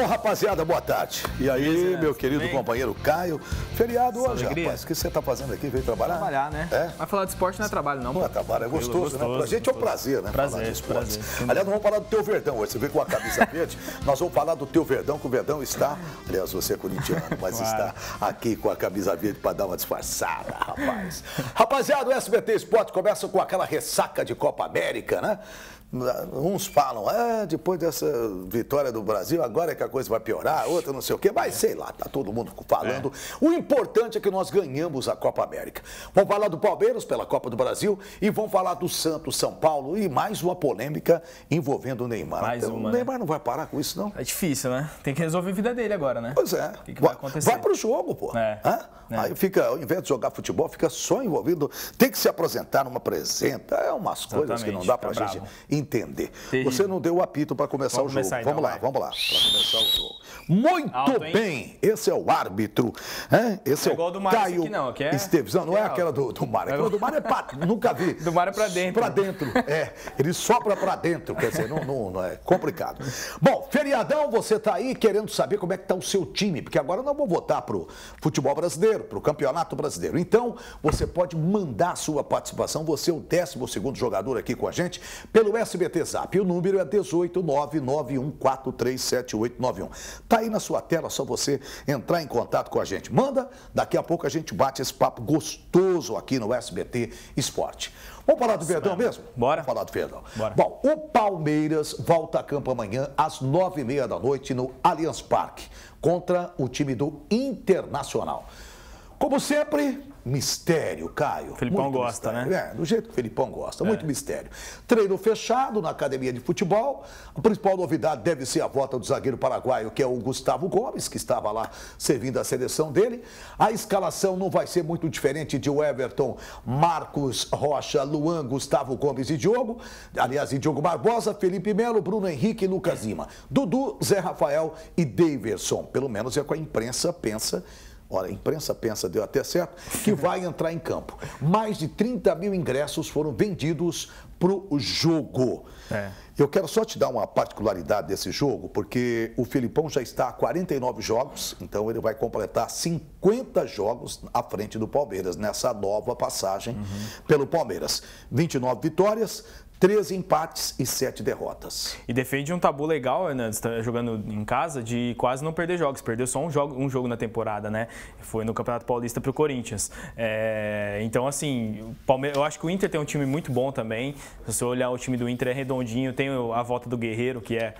bom, rapaziada? Boa tarde. E aí, é, meu querido bem? companheiro Caio. Feriado Essa hoje, alegria. rapaz. O que você está fazendo aqui? Veio trabalhar? Trabalhar, né? É? Mas falar de esporte não é trabalho, não. Não é trabalho, é gostoso, né? gostoso né? Pra gostoso. gente é um prazer, né? Prazer, falar de esporte. Prazer, Aliás, vamos falar do teu verdão hoje. Você veio com a camisa verde. Nós vamos falar do teu verdão, que o verdão está... Aliás, você é corintiano, mas claro. está aqui com a camisa verde para dar uma disfarçada, rapaz. Rapaziada, o SBT Esporte começa com aquela ressaca de Copa América, né? Uns falam, ah, depois dessa vitória do Brasil, agora é que a coisa vai piorar, outra não sei o quê, mas é. sei lá, tá todo mundo falando. É. O importante é que nós ganhamos a Copa América. Vamos falar do Palmeiras pela Copa do Brasil e vão falar do Santos, São Paulo e mais uma polêmica envolvendo o Neymar. Mais então, uma, o né? Neymar né? não vai parar com isso, não? É difícil, né? Tem que resolver a vida dele agora, né? Pois é. O que, que vai, acontecer? Vai pro jogo, pô. É. é. Aí fica, ao invés de jogar futebol, fica só envolvido, tem que se apresentar numa presença. é umas coisas que não dá pra Fica gente entender. Terrível. Você não deu o apito para começar vamos o jogo. Começar, então, vamos lá, vamos lá, para começar o jogo. Muito Alto, bem, esse é o árbitro. Hein? Esse é, é o do Mar, Caio aqui não, é... Esteves. Não, não é, é aquela do, do Mar. É aquela do Mar é pra... Nunca vi. Do Mar é pra dentro. Pra dentro, é. Ele sopra pra dentro, quer dizer, não, não, não é complicado. Bom, feriadão, você tá aí querendo saber como é que tá o seu time, porque agora não vou votar pro futebol brasileiro, pro campeonato brasileiro. Então, você pode mandar a sua participação, você é o 12 segundo jogador aqui com a gente, pelo SBT Zap. O número é 18991437891. Tá aí na sua tela, só você entrar em contato com a gente. Manda, daqui a pouco a gente bate esse papo gostoso aqui no SBT Esporte. Vamos falar do Verdão mesmo? Bora. Vamos falar do Verdão. Bora. Bom, o Palmeiras volta a campo amanhã às nove e meia da noite no Allianz Parque contra o time do Internacional. Como sempre, mistério, Caio. Felipão gosta, mistério. né? É, do jeito que o Felipão gosta, é. muito mistério. Treino fechado na academia de futebol. A principal novidade deve ser a volta do zagueiro paraguaio, que é o Gustavo Gomes, que estava lá servindo a seleção dele. A escalação não vai ser muito diferente de Everton, Marcos Rocha, Luan, Gustavo Gomes e Diogo. Aliás, e Diogo Barbosa, Felipe Melo, Bruno Henrique e Lucas Lima. Dudu, Zé Rafael e Daverson. Pelo menos é o que a imprensa pensa Olha, a imprensa pensa, deu até certo, que vai entrar em campo. Mais de 30 mil ingressos foram vendidos para o jogo. É. Eu quero só te dar uma particularidade desse jogo, porque o Filipão já está a 49 jogos, então ele vai completar 50 jogos à frente do Palmeiras, nessa nova passagem uhum. pelo Palmeiras. 29 vitórias, três empates e sete derrotas. E defende um tabu legal, Hernandes, né? jogando em casa, de quase não perder jogos. Perdeu só um jogo, um jogo na temporada, né? Foi no Campeonato Paulista para o Corinthians. É... então, assim, Palme... eu acho que o Inter tem um time muito bom também. Se você olhar o time do Inter é redondinho, tem a volta do Guerreiro, que é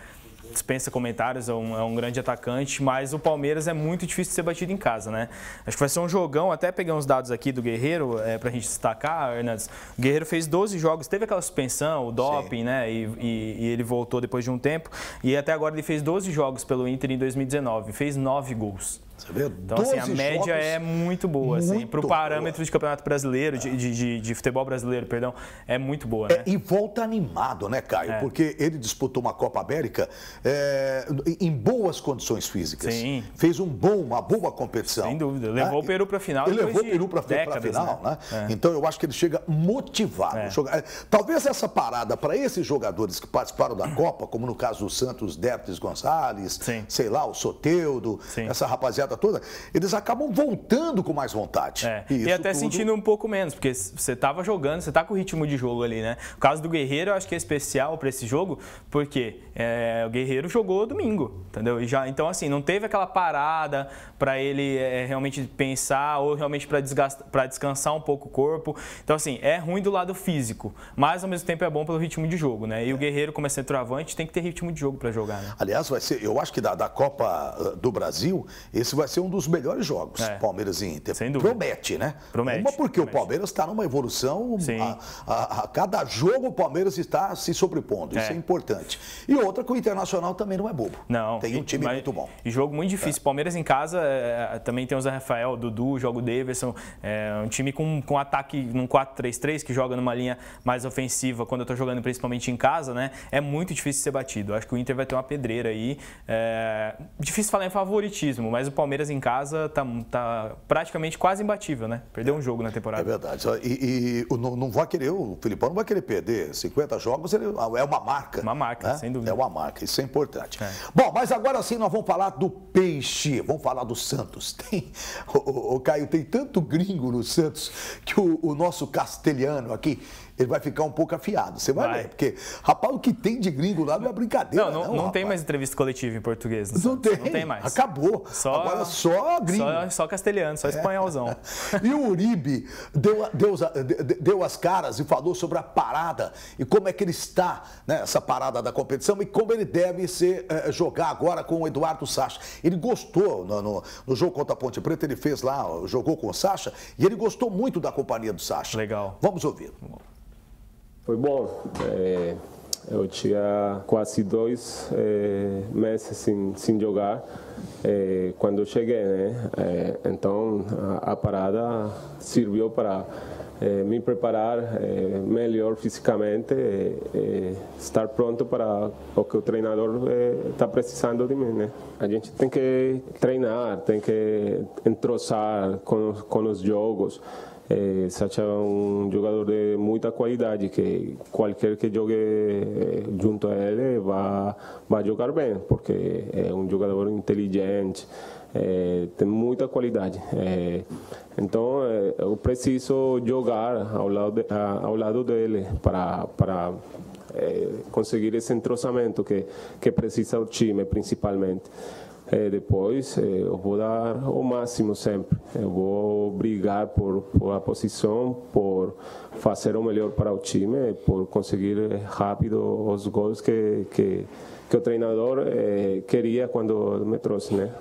dispensa comentários, é um, é um, grande atacante, mas o Palmeiras é muito difícil de ser batido em casa, né? Acho que vai ser um jogão, até peguei uns dados aqui do Guerreiro é, para a gente destacar, Hernandes. O Guerreiro fez 12 jogos, teve aquela suspensão, o doping, Sim. né? E, e, e, ele voltou depois de um tempo, e até agora ele fez 12 jogos pelo Inter em 2019, fez 9 gols. Você vê? Então, assim, a média jogos, é muito boa, assim. Para o parâmetro boa. de campeonato brasileiro, de, de, de, futebol brasileiro, perdão, é muito boa, né? É, e volta animado, né, Caio? É. Porque ele disputou uma Copa América é, em boas condições físicas. Sim. Fez um bom, uma boa competição. Sem dúvida. Levou né? o Peru para a final. Ele levou o Peru para a final, né? né? É. Então, eu acho que ele chega motivado. É. É, talvez essa parada para esses jogadores que participaram da Copa, como no caso do Santos, Dertes Gonçalves, Sim. sei lá, o Soteudo, Sim. essa rapaziada toda, eles acabam voltando com mais vontade. É. E, e até tudo... sentindo um pouco menos, porque você estava jogando, você está com o ritmo de jogo ali, né? O caso do Guerreiro eu acho que é especial para esse jogo, porque é, o Guerreiro jogou domingo, entendeu? E já, então, assim, não teve aquela parada para ele é, realmente pensar ou realmente para descansar um pouco o corpo. Então, assim, é ruim do lado físico, mas ao mesmo tempo é bom pelo ritmo de jogo, né? E o é. Guerreiro, como é centroavante, tem que ter ritmo de jogo para jogar, né? Aliás, vai ser, eu acho que da, da Copa ah, do Brasil, esse vai ser um dos melhores jogos, é. Palmeiras e Inter. Sem Promete, né? Promete. Uma porque promete. o Palmeiras está numa evolução. A, a, a, cada jogo o Palmeiras está se sobrepondo. Isso é. é importante. E outra que o Internacional também não é bobo. Não. Tem um time mas, muito bom. E jogo muito difícil. É. Palmeiras em casa é, é, também tem o Zé Rafael, Dudu, jogo o Davidson. É um time com, com ataque num 4-3-3 que joga numa linha mais ofensiva quando eu estou jogando principalmente em casa, né? É muito difícil ser batido. Acho que o Inter vai ter uma pedreira aí. difícil falar em favoritismo, mas o Palmeiras Palmeiras em casa está tá praticamente quase imbatível, né? Perdeu um jogo na temporada. É verdade. E, e não, não vai querer, o Filipão não vai querer perder 50 jogos, ele, ah, é uma marca. Uma marca, né? sem dúvida. É uma marca, isso é importante. É. Bom, mas agora sim nós vamos falar do peixe, vamos falar do Santos. Tem, o, o, o Caio, tem tanto gringo no Santos que o, o nosso castelhano aqui ele vai ficar um pouco afiado. Você vai, vai. ver, porque, rapaz, o que tem de gringo lá não é brincadeira. Não, não, não, não tem mais entrevista coletiva em português. Não, não tem. Não tem mais. Acabou. Só Agora, só gringo. Só, só castelhano, só é. espanholzão. E o Uribe deu, deu, deu as caras e falou sobre a parada e como é que ele está nessa né, parada da competição e como ele deve ser, eh, jogar agora com o Eduardo Sacha. Ele gostou no, no, no, jogo contra a Ponte Preta, ele fez lá, jogou com o Sacha e ele gostou muito da companhia do Sacha. Legal. Vamos ouvir. Foi bom. É eu tinha quase dois é, meses sem, sem jogar é, quando eu cheguei, né? É, então a, a, parada serviu para me preparar melhor fisicamente, estar pronto para o que o treinador está precisando de mim, né? A gente tem que treinar, tem que entrosar com, com os jogos é, Sacha é um jogador de muita qualidade, que qualquer que jogue eh, junto a ele eh, vai, vai jogar bem, porque é um jogador inteligente, é, tem muita qualidade. É, então é, eu preciso jogar ao lado, de, ao lado dele para, para conseguir esse entrosamento que, que precisa o time, principalmente. É, depois é, eu vou dar o máximo sempre. Eu vou brigar por, por, a posição, por fazer o melhor para o time, eh, por conseguir rápido os gols que, que, que o treinador é, queria quando me trouxe, né?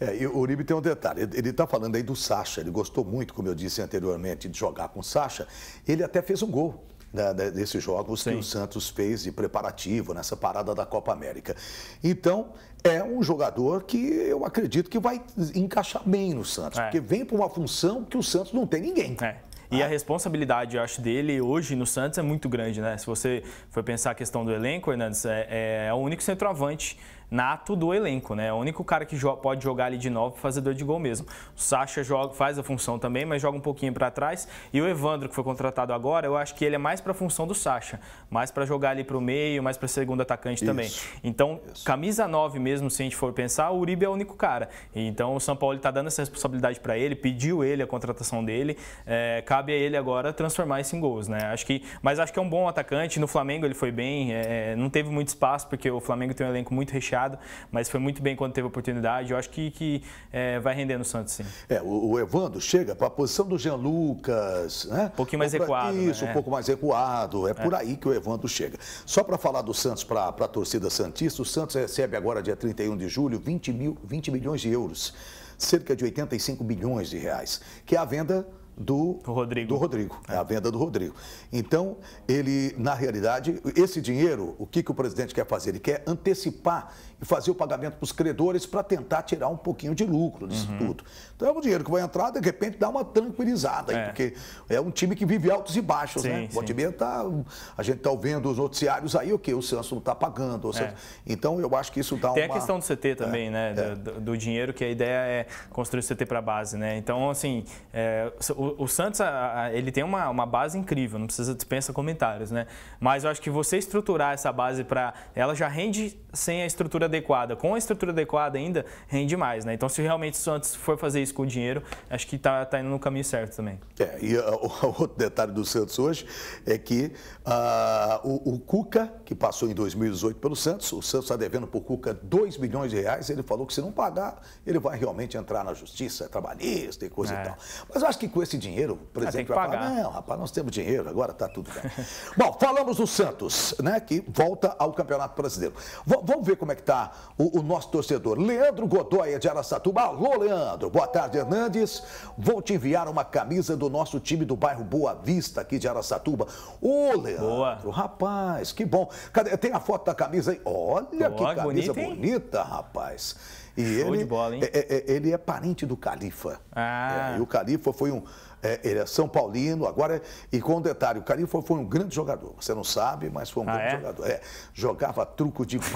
É, e o Uribe tem um detalhe, ele está falando aí do Sacha, ele gostou muito, como eu disse anteriormente, de jogar com o Sacha, ele até fez um gol da, né, da, desses jogos Sim. que o Santos fez de preparativo nessa parada da Copa América. Então, é um jogador que eu acredito que vai encaixar bem no Santos, é. porque vem para uma função que o Santos não tem ninguém. É. E a ah. responsabilidade, eu acho, dele hoje no Santos é muito grande, né? Se você for pensar a questão do elenco, Hernandes, é, é, é o único centroavante nato do elenco, né? É o único cara que joga, pode jogar ali de novo fazedor de gol mesmo. O Sacha joga, faz a função também, mas joga um pouquinho para trás. E o Evandro, que foi contratado agora, eu acho que ele é mais para a função do Sacha, mais para jogar ali para o meio, mais para segundo atacante Isso. também. Então, Isso. camisa 9 mesmo, se a gente for pensar, o Uribe é o único cara. Então, o São Paulo está dando essa responsabilidade para ele, pediu ele a contratação dele. É, cabe a ele agora transformar isso em gols, né? Acho que, mas acho que é um bom atacante. No Flamengo ele foi bem, é, é não teve muito espaço porque o Flamengo tem um elenco muito recheado fechado, mas foi muito bem quando teve a oportunidade. Eu acho que, que é, vai render no Santos, sim. É, o, o Evandro chega para a posição do Jean Lucas, né? Um pouquinho mais recuado. Isso, né? um pouco mais recuado. É, é, por aí que o Evandro chega. Só para falar do Santos para a torcida Santista, o Santos recebe agora, dia 31 de julho, 20, mil, 20 milhões de euros, cerca de 85 bilhões de reais, que é a venda do Rodrigo. Do Rodrigo é a venda do Rodrigo. Então, ele, na realidade, esse dinheiro, o que, que o presidente quer fazer? Ele quer antecipar e fazer o pagamento para os credores para tentar tirar um pouquinho de lucro disso uhum. tudo. Então é um dinheiro que vai entrar, de repente dá uma tranquilizada, é. Aí, porque é um time que vive altos e baixos, né? sim, né? O tá, a gente está vendo os noticiários aí, o okay, que o Santos não está pagando. Seja, é. Então eu acho que isso dá Tem uma... Tem a questão do CT também, é, né? É. Do, do, dinheiro, que a ideia é construir o CT para a base, né? Então, assim, é, o, o, Santos, a, a, ele tem uma, uma base incrível, não precisa dispensa comentários, né? Mas eu acho que você estruturar essa base para... Ela já rende sem a estrutura adequada, com a estrutura adequada ainda, rende mais, né? Então, se realmente o Santos for fazer isso com o dinheiro, acho que está tá indo no caminho certo também. É, e uh, outro detalhe do Santos hoje é que uh, o, o, Cuca, que passou em 2018 pelo Santos, o Santos está devendo para o Cuca 2 milhões de reais, ele falou que se não pagar, ele vai realmente entrar na justiça trabalhista e coisa é. e tal. Mas eu acho que com esse dinheiro, o presidente ah, vai pagar. falar, não, rapaz, nós temos dinheiro, agora está tudo bem. Bom, falamos do Santos, né, que volta ao Campeonato Brasileiro. V vamos ver como é que está está o, o, nosso torcedor. Leandro Godoy, é de Araçatuba. Alô, Leandro. Boa tarde, Hernandes. Vou te enviar uma camisa do nosso time do bairro Boa Vista, aqui de Araçatuba. Ô, Leandro. Boa. Rapaz, que bom. Cadê? Tem a foto da camisa aí. Olha Boa, que camisa bonita, bonita rapaz. E Show ele, bola, é, é, é, ele é parente do Califa. Ah. É, e o Califa foi um. É, ele é São Paulino, agora. E com um detalhe, o Califa foi um grande jogador. Você não sabe, mas foi um ah, grande é? jogador. jogava truco demais.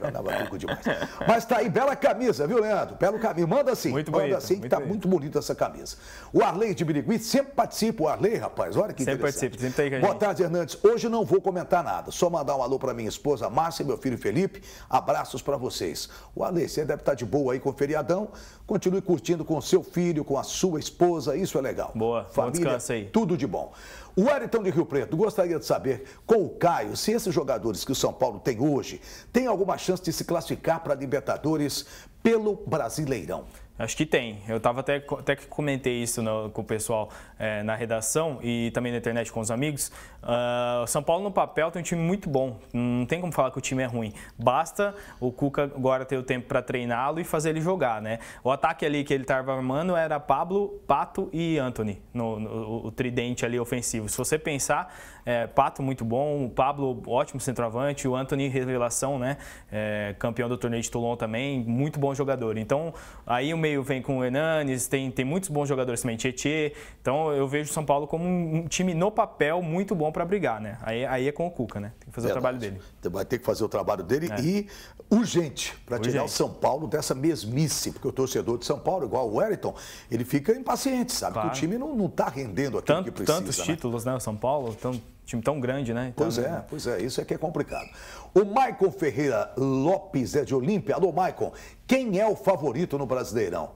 jogava truco demais. Mas tá aí, bela camisa, viu, Leandro? Belo caminho. Manda assim. Muito manda bonito, assim, muito que tá bonito. muito bonita essa camisa. O Arley de Birigui sempre participa. O Arley, rapaz, olha que sempre Participa, sempre aí com Boa tarde, Hernandes. Hoje não vou comentar nada. Só mandar um alô para minha esposa Márcia e meu filho Felipe. Abraços para vocês. O Arley, você deve deve estar tá de boa aí com o feriadão. Continue curtindo com o seu filho, com a sua esposa, isso é legal. Boa, família, bom aí. tudo de bom. O Wellington de Rio Preto gostaria de saber, com o Caio, se esses jogadores que o São Paulo tem hoje têm alguma chance de se classificar para a Libertadores pelo Brasileirão. Acho que tem. Eu tava até, até que comentei isso no, né, com o pessoal é, na redação e também na internet com os amigos, uh, São Paulo no papel tem um time muito bom. Não tem como falar que o time é ruim. Basta o Cuca agora ter o tempo para treiná-lo e fazer ele jogar, né? O ataque ali que ele estava armando era Pablo, Pato e Anthony, no, no, o tridente ali ofensivo. Se você pensar, é, Pato muito bom, o Pablo ótimo centroavante, o Anthony revelação, né? É, campeão do torneio de Toulon também, muito bom jogador. Então, aí o meio vem com o Hernanes, tem, tem muitos bons jogadores também, Tietê. Então, eu vejo o São Paulo como um time no papel muito bom para brigar, né? Aí, aí é com o Cuca, né? Tem que fazer é, o trabalho dele. Vai ter que fazer o trabalho dele é. e urgente para tirar o São Paulo dessa mesmice, porque o torcedor de São Paulo, igual o Wellington, ele fica impaciente, sabe? Claro. Que o time não está rendendo aquilo Tanto, que precisa. Tantos né? títulos, né? O São Paulo, tão, time tão grande, né? Então, pois é, pois é, isso é que é complicado. O Maicon Ferreira Lopes é de Olímpia. Alô, Maicon, quem é o favorito no Brasileirão?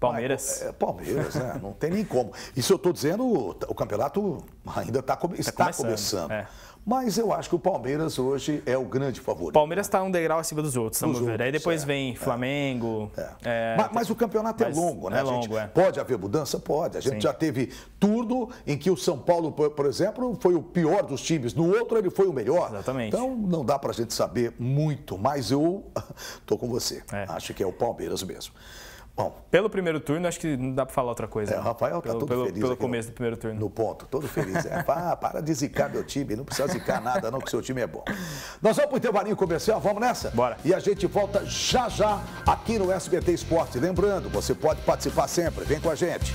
Palmeiras. É, é, Palmeiras, né? Não tem nem como. Isso eu estou dizendo, o, campeonato ainda tá, tá está tá começando. começando. É. Mas eu acho que o Palmeiras hoje é o grande favorito. Palmeiras está né? um degrau acima dos outros, vamos ver. Aí depois é, vem é. Flamengo. É. é. Mas, mas, o campeonato é longo, né, é longo, gente? Pode haver mudança? Pode. A gente Sim. já teve turno em que o São Paulo, por exemplo, foi o pior dos times. No outro, ele foi o melhor. Exatamente. Então, não dá para a gente saber muito, mas eu estou com você. Acho que é o Palmeiras mesmo. Bom, pelo primeiro turno, acho que não dá para falar outra coisa. É, o Rafael está todo pelo, feliz. Pelo começo no, do primeiro turno. No ponto, todo feliz. É, ah, para de zicar meu time, não precisa zicar nada não, que seu time é bom. Nós vamos para o intervalinho comercial, vamos nessa? Bora. E a gente volta já já aqui no SBT Esporte. Lembrando, você pode participar sempre, vem com a gente.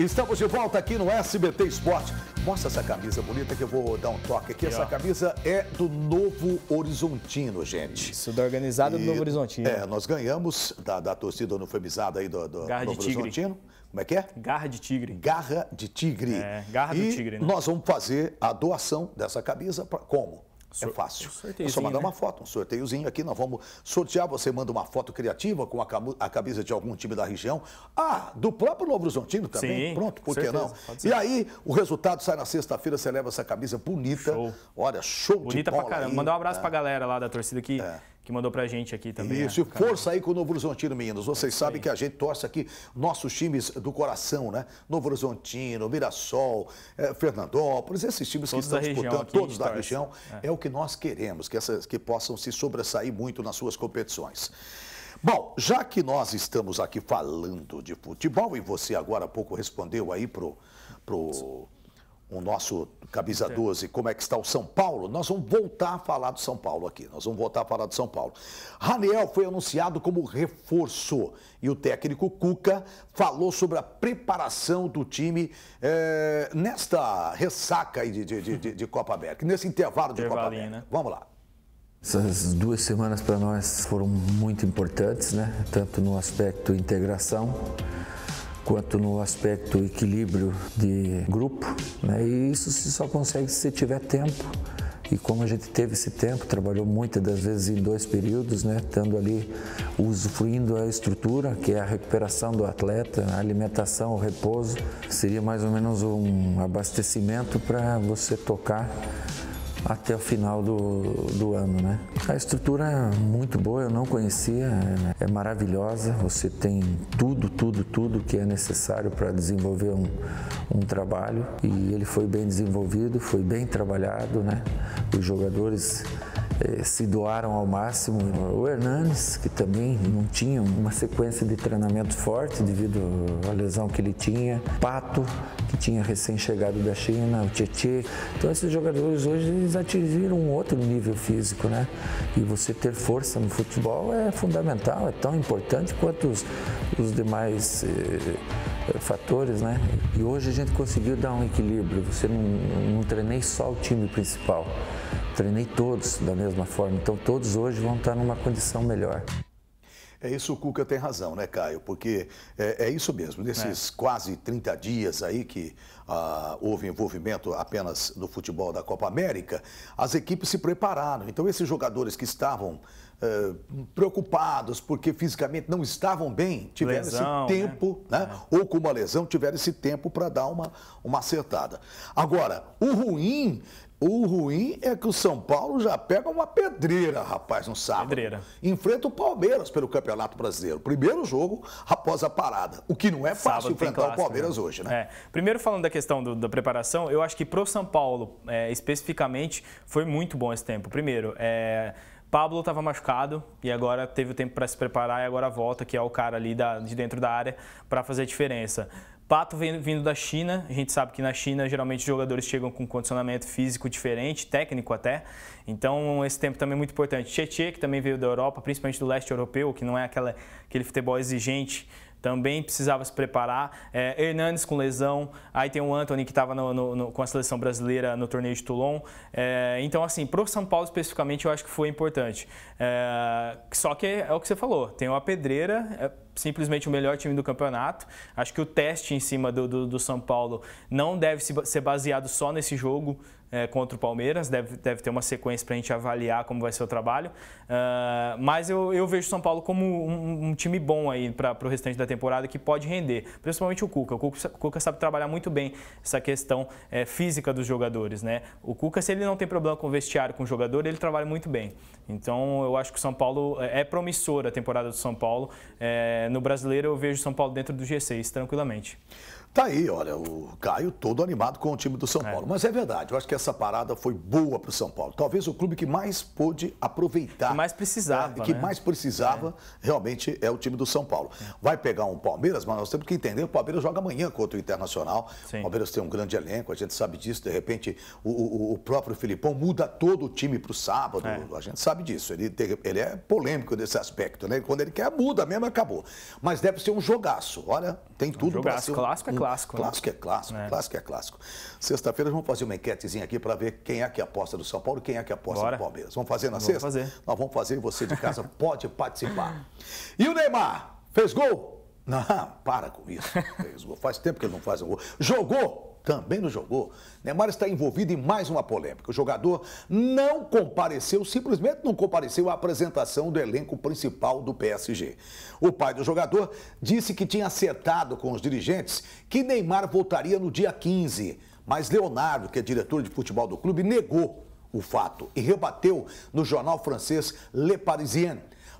Estamos de volta aqui no SBT Esporte. Mostra essa camisa bonita que eu vou dar um toque aqui. essa camisa é do Novo Horizontino, gente. Isso, da organizada e, do Novo Horizontino. É, nós ganhamos da, da torcida unifamizada aí do, do Garra Novo Horizontino. Como é que é? Garra de tigre. Garra de tigre. É, garra e do tigre, né? nós vamos fazer a doação dessa camisa. para como? É fácil. É só mandar né? uma foto, um sorteiozinho aqui. Nós vamos sortear. Você manda uma foto criativa com a, camisa de algum time da região. Ah, do próprio Novo Horizontino também. Sim, Pronto, por que não? E aí, o resultado sai na sexta-feira. Você leva essa camisa bonita. Show. Olha, show bonita de bola. Bonita pra caramba. Mandar um abraço é. pra galera lá da torcida aqui. É que mandou pra gente aqui também. Isso, né? força aí com o Novo Horizontino, meninos. Vocês sabem que a gente torce aqui nossos times do coração, né? Novo Horizontino, Mirassol, eh, Fernandópolis, esses times todos que estão disputando, todos da torce. região. É. é. o que nós queremos, que, essas, que possam se sobressair muito nas suas competições. Bom, já que nós estamos aqui falando de futebol, e você agora há pouco respondeu aí pro... pro o nosso camisa 12, como é que está o São Paulo, nós vamos voltar a falar do São Paulo aqui. Nós vamos voltar a falar do São Paulo. Raniel foi anunciado como reforço e o técnico Cuca falou sobre a preparação do time é, nesta ressaca de, de, de, de, Copa América, nesse intervalo de Copa América. Né? Vamos lá. Essas duas semanas para nós foram muito importantes, né? tanto no aspecto integração quanto no aspecto equilíbrio de grupo. Né? E isso se só consegue se tiver tempo. E como a gente teve esse tempo, trabalhou muitas das vezes em dois períodos, né, estando ali usufruindo a estrutura, que é a recuperação do atleta, a alimentação, o repouso, seria mais ou menos um abastecimento para você tocar até o final do, do ano, né? A estrutura é muito boa, eu não conhecia, é, é maravilhosa. Você tem tudo, tudo, tudo que é necessário para desenvolver um, um trabalho e ele foi bem desenvolvido, foi bem trabalhado, né? Os jogadores eh, se doaram ao máximo. Né? O Hernanes, que também não tinha uma sequência de treinamento forte devido à lesão que ele tinha. Pato, que tinha recém-chegado da China, o Tietê. Então esses jogadores hoje eles atingiram um outro nível físico, né? E você ter força no futebol é fundamental, é tão importante quanto os, os demais eh, eh fatores, né? E hoje a gente conseguiu dar um equilíbrio. Você não, não treinei só o time principal treinei todos da mesma forma, então todos hoje vão estar numa condição melhor. É isso, o Cuca tem razão, né, Caio? Porque é, é isso mesmo. Nesses é. quase 30 dias aí que ah, houve envolvimento apenas no futebol da Copa América, as equipes se prepararam. Então, esses jogadores que estavam eh, preocupados porque fisicamente não estavam bem, tiveram lesão, esse né? tempo, né? né? É. ou com uma lesão, tiveram esse tempo para dar uma, uma acertada. Agora, o ruim o ruim é que o São Paulo já pega uma pedreira, rapaz, no sábado. Pedreira. Enfrenta o Palmeiras pelo Campeonato Brasileiro. Primeiro jogo após a parada. O que não é fácil sábado enfrentar clássico, o Palmeiras né? hoje, né? É. Primeiro, falando da questão do, da preparação, eu acho que pro São Paulo, é, especificamente, foi muito bom esse tempo. Primeiro, é. Pablo estava machucado e agora teve o tempo para se preparar e agora volta, que é o cara ali da, de dentro da área, para fazer a diferença. Pato vindo da China, a gente sabe que na China geralmente os jogadores chegam com um condicionamento físico diferente, técnico até, então, esse tempo também é muito importante. Tietchan, que também veio da Europa, principalmente do leste europeu, que não é aquela, aquele futebol exigente, também precisava se preparar. É, Hernandes com lesão, aí tem o Anthony que estava com a seleção brasileira no torneio de Toulon. É, então, assim, para o São Paulo especificamente, eu acho que foi importante. É, só que é o que você falou, tem uma pedreira é simplesmente o melhor time do campeonato. Acho que o teste em cima do, do, do São Paulo não deve ser baseado só nesse jogo, é, contra o Palmeiras, deve, deve ter uma sequência para a gente avaliar como vai ser o trabalho. Uh, mas eu, eu vejo o São Paulo como um, um time bom aí para o restante da temporada que pode render, principalmente o Cuca. O Cuca, o Cuca sabe trabalhar muito bem essa questão é, física dos jogadores. Né? O Cuca, se ele não tem problema com o vestiário, com o jogador, ele trabalha muito bem. Então eu acho que o São Paulo é, é promissor a temporada do São Paulo. É, no brasileiro eu vejo o São Paulo dentro do G6 tranquilamente. Tá aí, olha, o Caio todo animado com o time do São é. Paulo. Mas é verdade, eu acho que essa parada foi boa para o São Paulo. Talvez o clube que mais pôde aproveitar. Que mais precisava. É, que né? mais precisava é. realmente é o time do São Paulo. É. Vai pegar um Palmeiras, mas nós temos que entender: o Palmeiras joga amanhã contra o Internacional. Sim. O Palmeiras tem um grande elenco, a gente sabe disso. De repente, o, o, o próprio Filipão muda todo o time para o sábado. É. A gente sabe disso. Ele, ele é polêmico nesse aspecto, né? Quando ele quer, muda mesmo, acabou. Mas deve ser um jogaço. Olha, tem tudo um para ser. Um, clássico é clássico clássico. Clássico né? é clássico, é. clássico é clássico. Sexta-feira vamos fazer uma enquetezinha aqui para ver quem é que aposta do São Paulo e quem é que aposta Bora. do Palmeiras. Vamos fazer na vamos sexta? Fazer. Nós vamos fazer e você de casa pode participar. E o Neymar? Fez gol? Não, para com isso. Fez gol. Faz tempo que ele não faz um gol. Jogou também não jogou. Neymar está envolvido em mais uma polêmica. O jogador não compareceu, simplesmente não compareceu à apresentação do elenco principal do PSG. O pai do jogador disse que tinha acertado com os dirigentes que Neymar voltaria no dia 15, mas Leonardo, que é diretor de futebol do clube, negou o fato e rebateu no jornal francês Le Parisien.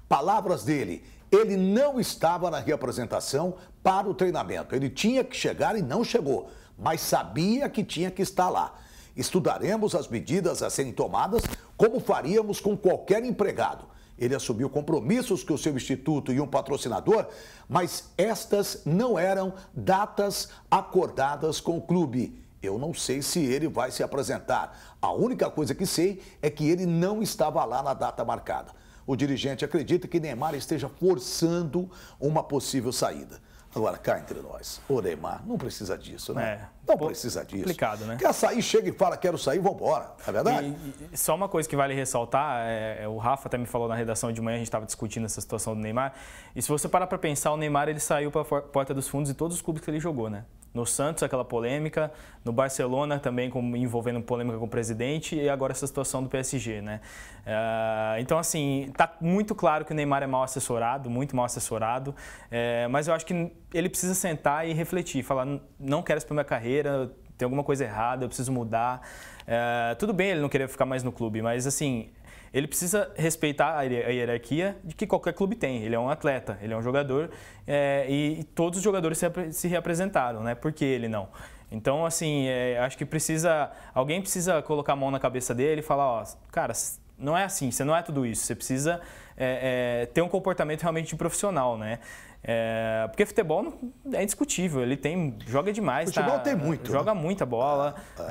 Palavras dele, ele não estava na reapresentação para o treinamento. Ele tinha que chegar e não chegou mas sabia que tinha que estar lá. Estudaremos as medidas a serem tomadas, como faríamos com qualquer empregado. Ele assumiu compromissos com o seu instituto e um patrocinador, mas estas não eram datas acordadas com o clube. Eu não sei se ele vai se apresentar. A única coisa que sei é que ele não estava lá na data marcada. O dirigente acredita que Neymar esteja forçando uma possível saída. Agora, cá entre nós, o Neymar não precisa disso, né? É, não precisa disso. Complicado, né? Quer sair, chega e fala, quero sair, vambora. É verdade? E, e só uma coisa que vale ressaltar, é, é, o Rafa até me falou na redação de manhã, a gente estava discutindo essa situação do Neymar. E se você parar para pensar, o Neymar ele saiu para a porta dos fundos e todos os clubes que ele jogou, né? No Santos, aquela polêmica. No Barcelona, também com, envolvendo polêmica com o presidente. E agora essa situação do PSG, né? Uh, então, assim, tá muito claro que o Neymar é mal assessorado, muito mal assessorado. É, mas eu acho que ele precisa sentar e refletir. Falar, não quero isso para minha carreira, tem alguma coisa errada, eu preciso mudar. É, tudo bem ele não querer ficar mais no clube, mas assim, ele precisa respeitar a hierarquia de que qualquer clube tem. Ele é um atleta, ele é um jogador é, e, e, todos os jogadores se, se reapresentaram, né? Por que ele não? Então, assim, é, acho que precisa. Alguém precisa colocar a mão na cabeça dele e falar: ó, cara, não é assim, você não é tudo isso. Você precisa é, é, ter um comportamento realmente profissional, né? É, porque futebol é indiscutível, ele tem joga demais. Futebol tá, tem muito. Né? Joga né? muita bola, ah, tá.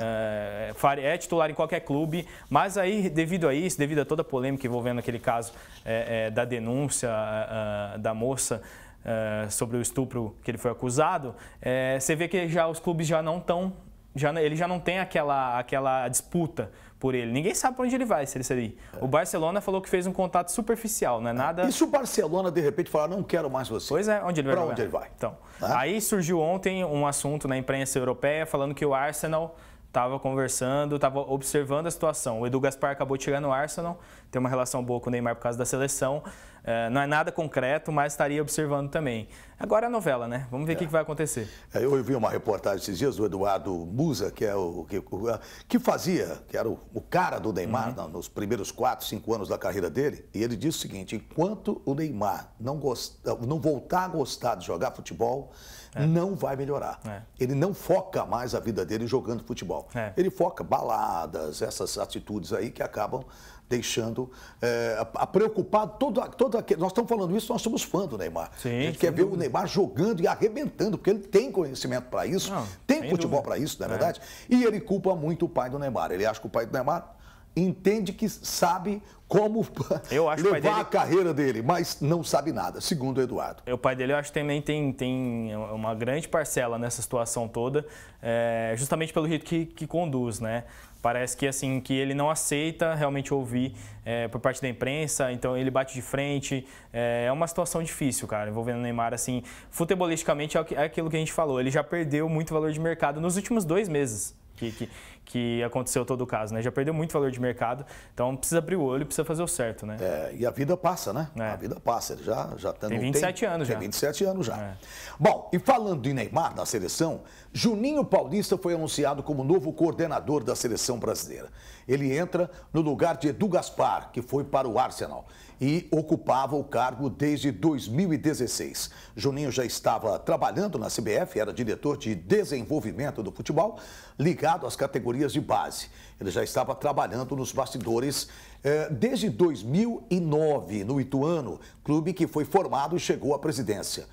é, é, titular em qualquer clube, mas aí, devido a isso, devido a toda a polêmica envolvendo aquele caso é, é da denúncia é, é, da moça sobre o estupro que ele foi acusado, você vê que já os clubes já não estão, já, ele já não tem aquela, aquela disputa por ele. Ninguém sabe para onde ele vai, se ele sair. É. O Barcelona falou que fez um contato superficial, não é nada. E se o Barcelona de repente falar, não quero mais você? Pois é, onde ele vai? Para onde ele vai? Então, é. aí surgiu ontem um assunto na imprensa europeia falando que o Arsenal estava conversando, estava observando a situação. O Edu Gaspar acabou chegar no Arsenal, tem uma relação boa com o Neymar por causa da seleção. É, não é nada concreto, mas estaria observando também. Agora a novela, né? Vamos ver o é. que, que, vai acontecer. É, eu vi uma reportagem esses dias do Eduardo Musa, que é o que, que fazia, que era o, o cara do Neymar uhum. nos primeiros quatro, cinco anos da carreira dele, e ele disse o seguinte: enquanto o Neymar não, gost, não voltar a gostar de jogar futebol, é. não vai melhorar. É. Ele não foca mais a vida dele jogando futebol. É. Ele foca baladas, essas atitudes aí que acabam deixando é, a, a preocupado todo, todo aquele. Nós estamos falando isso, nós somos fã do Neymar. Sim, a gente quer dúvida. ver o Neymar jogando e arrebentando, porque ele tem conhecimento para isso, Não, tem futebol para isso, na é, é verdade. E ele culpa muito o pai do Neymar. Ele acha que o pai do Neymar entende que sabe como levar dele... a carreira dele, mas não sabe nada, segundo o Eduardo. O pai dele, eu acho que também tem, tem uma grande parcela nessa situação toda, é, justamente pelo jeito que, que conduz, né? Parece que assim que ele não aceita realmente ouvir é, por parte da imprensa, então ele bate de frente. É, é uma situação difícil, cara, envolvendo o Neymar. Assim, futebolisticamente é, é aquilo que a gente falou. Ele já perdeu muito valor de mercado nos últimos dois meses que, que, que, aconteceu todo o caso, né? Já perdeu muito valor de mercado, então precisa abrir o olho, precisa fazer o certo, né? É, e a vida passa, né? É. A vida passa, ele já, já tá, tem 27 tem, anos tem já. Tem 27 anos já. É. Bom, e falando de Neymar na seleção, Juninho Paulista foi anunciado como novo coordenador da seleção brasileira. Ele entra no lugar de Edu Gaspar, que foi para o Arsenal e ocupava o cargo desde 2016. Juninho já estava trabalhando na CBF, era diretor de desenvolvimento do futebol, ligado às categorias de base. Ele já estava trabalhando nos bastidores eh, desde 2009 no Ituano, clube que foi formado e chegou à presidência.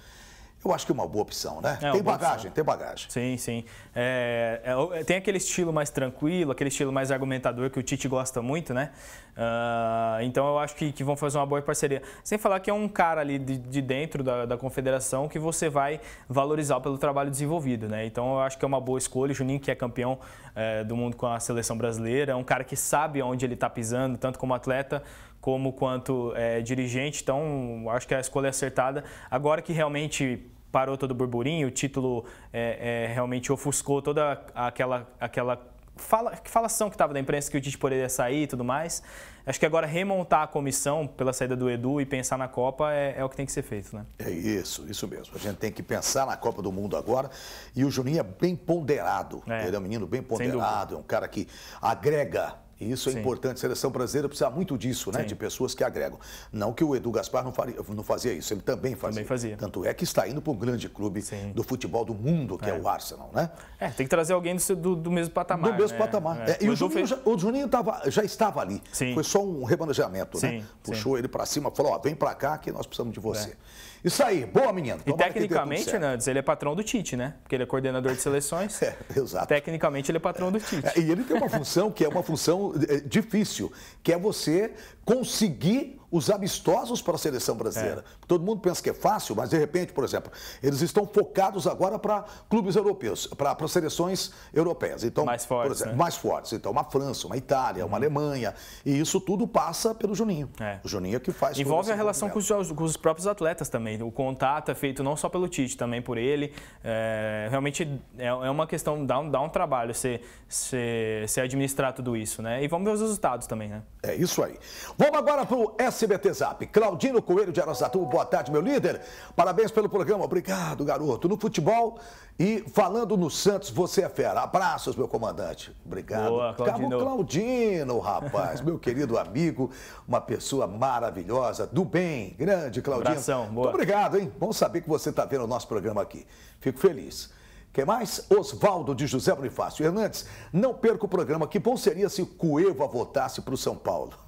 Eu acho que é uma boa opção, né? É, tem bagagem, opção. tem bagagem. Sim, sim. É, é, tem aquele estilo mais tranquilo, aquele estilo mais argumentador que o Tite gosta muito, né? Uh, então eu acho que, que, vão fazer uma boa parceria. Sem falar que é um cara ali de, de dentro da, da, confederação que você vai valorizar pelo trabalho desenvolvido, né? Então eu acho que é uma boa escolha. O Juninho, que é campeão eh, do mundo com a seleção brasileira, é um cara que sabe onde ele está pisando, tanto como atleta como quanto é, dirigente. Então, acho que a escolha é acertada. Agora que realmente parou todo o burburinho, o título é, é, realmente ofuscou toda aquela, aquela fala, falação que estava da imprensa que o Tite poderia sair e tudo mais. Acho que agora remontar a comissão pela saída do Edu e pensar na Copa é, é, o que tem que ser feito, né? É isso, isso mesmo. A gente tem que pensar na Copa do Mundo agora. E o Juninho é bem ponderado. É, ele é um menino bem ponderado, é um cara que agrega e isso é Sim. é importante. A seleção brasileira precisa muito disso, né? Sim. De pessoas que agregam. Não que o Edu Gaspar não, faria, não fazia isso, ele também fazia. Também fazia. Tanto é que está indo para um grande clube Sim. do futebol do mundo, que é. é, o Arsenal, né? É, tem que trazer alguém do, do mesmo patamar. Do mesmo né? patamar. É. é e o, Juninho, fez... já, o Juninho tava, já estava ali. Foi só um remanejamento, né? Puxou ele para cima, falou: ó, vem para cá que nós precisamos de você. É. Isso aí, boa menina. E tecnicamente, Hernandes, ele é patrão do Tite, né? Porque ele é coordenador de seleções. é, exato. Tecnicamente, ele é patrão do Tite. E ele tem uma função que é uma função é difícil, que é você conseguir os amistosos para a seleção brasileira. É. Todo mundo pensa que é fácil, mas de repente, por exemplo, eles estão focados agora para clubes europeus, para, para seleções europeias. Então, mais fortes, exemplo, né? mais fortes. Então, uma França, uma Itália, uhum. uma Alemanha. E isso tudo passa pelo Juninho. É. O Juninho é que faz. Envolve a relação com os, com os, próprios atletas também. O contato é feito não só pelo Tite, também por ele. É, realmente é, é uma questão, dá um, dá um trabalho se, se, se administrar tudo isso, né? E vamos ver os resultados também, né? É isso aí. Vamos agora para o SBT Zap. Claudino Coelho de Araçatuba, boa tarde, meu líder. Parabéns pelo programa. Obrigado, garoto. No futebol e falando no Santos, você é fera. Abraços, meu comandante. Obrigado. Boa, Claudino. Cabo Claudino, rapaz, meu querido amigo, uma pessoa maravilhosa, do bem. Grande, Claudino. Abração, boa. Muito obrigado, hein? Bom saber que você está vendo o nosso programa aqui. Fico feliz. Quem mais? Osvaldo de José Bonifácio. Hernandes, não perca o programa. Que bom seria se o Cueva votasse para o São Paulo.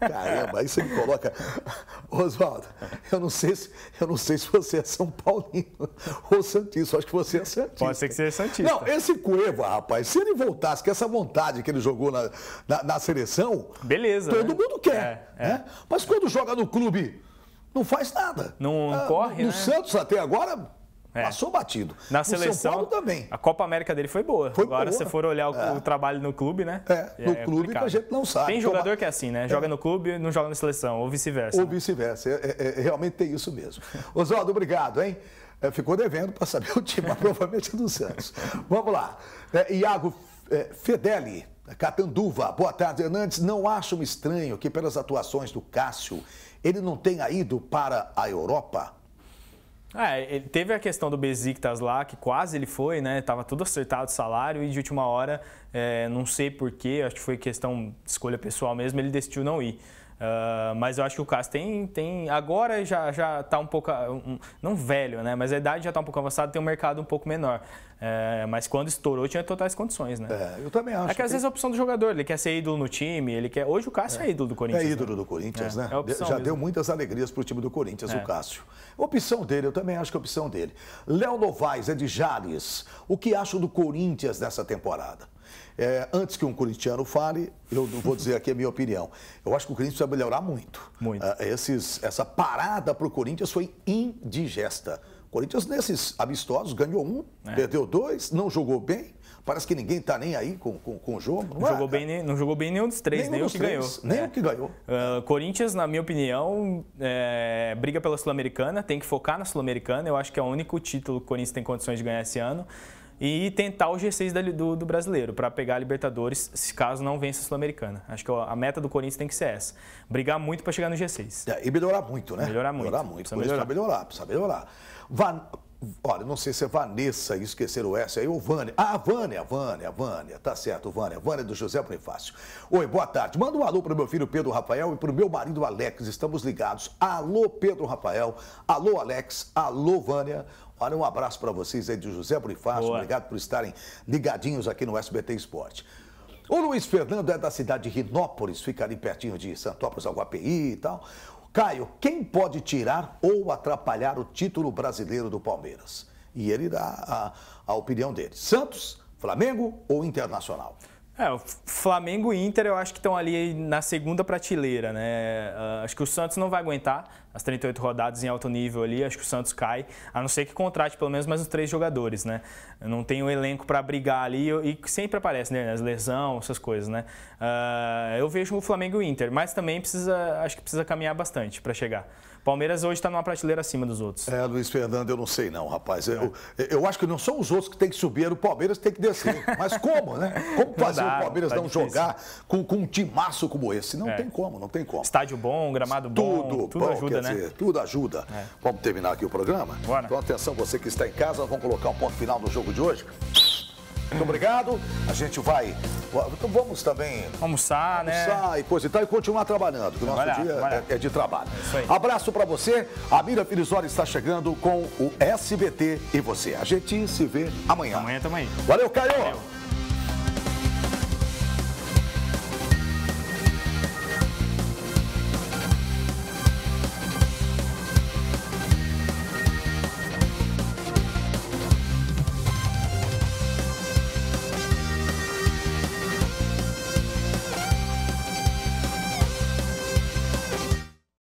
Caramba, aí você me coloca. Oswaldo, eu não sei se eu não sei se você é São Paulino ou Santista, acho que você é Santista. Pode ser que seja Santista. Não, esse Cueva, rapaz, se ele voltasse com essa vontade que ele jogou na, na, na seleção, beleza. Todo né? mundo quer. É, é. Né? Mas quando joga no clube, não faz nada. Não ah, corre, no, no né? Santos até agora é. Passou batido. Na o seleção também. A Copa América dele foi boa. Foi Agora, boa. se for olhar o, é. o, trabalho no clube, né? É, no é clube complicado. que a gente não sabe. Tem jogador Toma... que é assim, né? Joga é. no clube, não joga na seleção, ou vice-versa. Ou né? vice-versa. É, é, realmente tem isso mesmo. Oswaldo, obrigado, hein? ficou devendo para saber o time, provavelmente do Santos. Vamos lá. Iago Fedeli, Catanduva, boa tarde, Hernandes. Não acham estranho que, pelas atuações do Cássio, ele não tenha ido para a Europa? Ah, é, ele teve a questão do Besiktas lá, que quase ele foi, né? Tava tudo acertado o salário e de última hora, é, não sei porquê, acho que foi questão de escolha pessoal mesmo, ele decidiu não ir. Uh, mas eu acho que o Cássio tem, tem. Agora já, já tá um pouco. Um, não velho, né? Mas a idade já está um pouco avançada, tem um mercado um pouco menor. É, mas quando estourou, tinha totais condições, né? É, eu também acho. É que, que às vezes é a opção do jogador, ele quer ser ídolo no time, ele quer. Hoje o Cássio é, é ídolo do Corinthians. É né? ídolo né? do Corinthians, é, né? É Já mesmo. deu muitas alegrias para o time do Corinthians, o é. Cássio. Opção dele, eu também acho que é opção dele. Léo Novaes é de Jales. O que acho do Corinthians nessa temporada? É, antes que um corintiano fale, eu vou dizer aqui a minha opinião. Eu acho que o Corinthians vai melhorar muito. Muito. Uh, esses, essa parada para o Corinthians foi indigesta. Corinthians, nesses amistosos, ganhou um, é. perdeu dois, não jogou bem. Parece que ninguém está nem aí com, com, com o jogo. Não, não é, jogou bem bem, não jogou bem nenhum dos três, nenhum nem o que três, ganhou. Nem é. o que ganhou. Uh, Corinthians, na minha opinião, é, briga pela Sul-Americana, tem que focar na Sul-Americana. Eu acho que é o único título que o Corinthians tem condições de ganhar esse ano e tentar o G6 do, do, brasileiro, para pegar a Libertadores, se caso não vença a Sul-Americana. Acho que a meta do Corinthians tem que ser essa. Brigar muito para chegar no G6. É, e melhorar muito, né? Melhorar muito. Melhorar muito. Precisa melhorar. Precisa melhorar. Precisa melhorar. Van... Olha, não sei se é Vanessa, esquecer o S aí, é ou Vânia. Ah, Vânia, Vânia, Vânia, tá certo, Vânia. Vânia do José Bonifácio. Oi, boa tarde. Manda um alô pro meu filho Pedro Rafael e pro meu marido Alex, estamos ligados. Alô, Pedro Rafael. Alô, Alex. Alô, Vânia. Olha, um abraço para vocês aí do José Bonifácio. Boa. Obrigado por estarem ligadinhos aqui no SBT Esporte. O Luiz Fernando é da cidade de Rinópolis, fica ali pertinho de Santópolis, ao e tal. Caio, quem pode tirar ou atrapalhar o título brasileiro do Palmeiras? E ele dá a, a opinião dele. Santos, Flamengo ou Internacional? É, o Flamengo e Inter eu acho que estão ali na segunda prateleira, né? Ah, acho que o Santos não vai aguentar as 38 rodadas em alto nível ali, acho que o Santos cai, a não ser que contrate pelo menos mais uns três jogadores, né? Não tem um elenco para brigar ali e sempre aparece, né? As lesão, essas coisas, né? Uh, eu vejo o Flamengo e o Inter, mas também precisa, acho que precisa caminhar bastante para chegar. Palmeiras hoje está numa prateleira acima dos outros. É, Luiz Fernando, eu não sei não, rapaz. Eu, eu acho que não são os outros que têm que subir, é o Palmeiras que tem que descer. Mas como, né? Como fazer dá, o Palmeiras tá não difícil. jogar com, com um timaço como esse? Não é. tem como, não tem como. Estádio bom, gramado tudo bom, tudo bom, ajuda, é né? né? Tudo ajuda. É. Vamos terminar aqui o programa? Bora. Então, atenção, você que está em casa, vamos colocar um ponto final no jogo de hoje. Muito obrigado. A gente vai. Então vamos também. Almoçar, né? Almoçar e coisa e tal e continuar trabalhando, que o nosso dia é, é, de trabalho. Abraço para você. A Mira Firisoli está chegando com o SBT e você. A gente se vê amanhã. Amanhã também. Valeu, Caio. Valeu.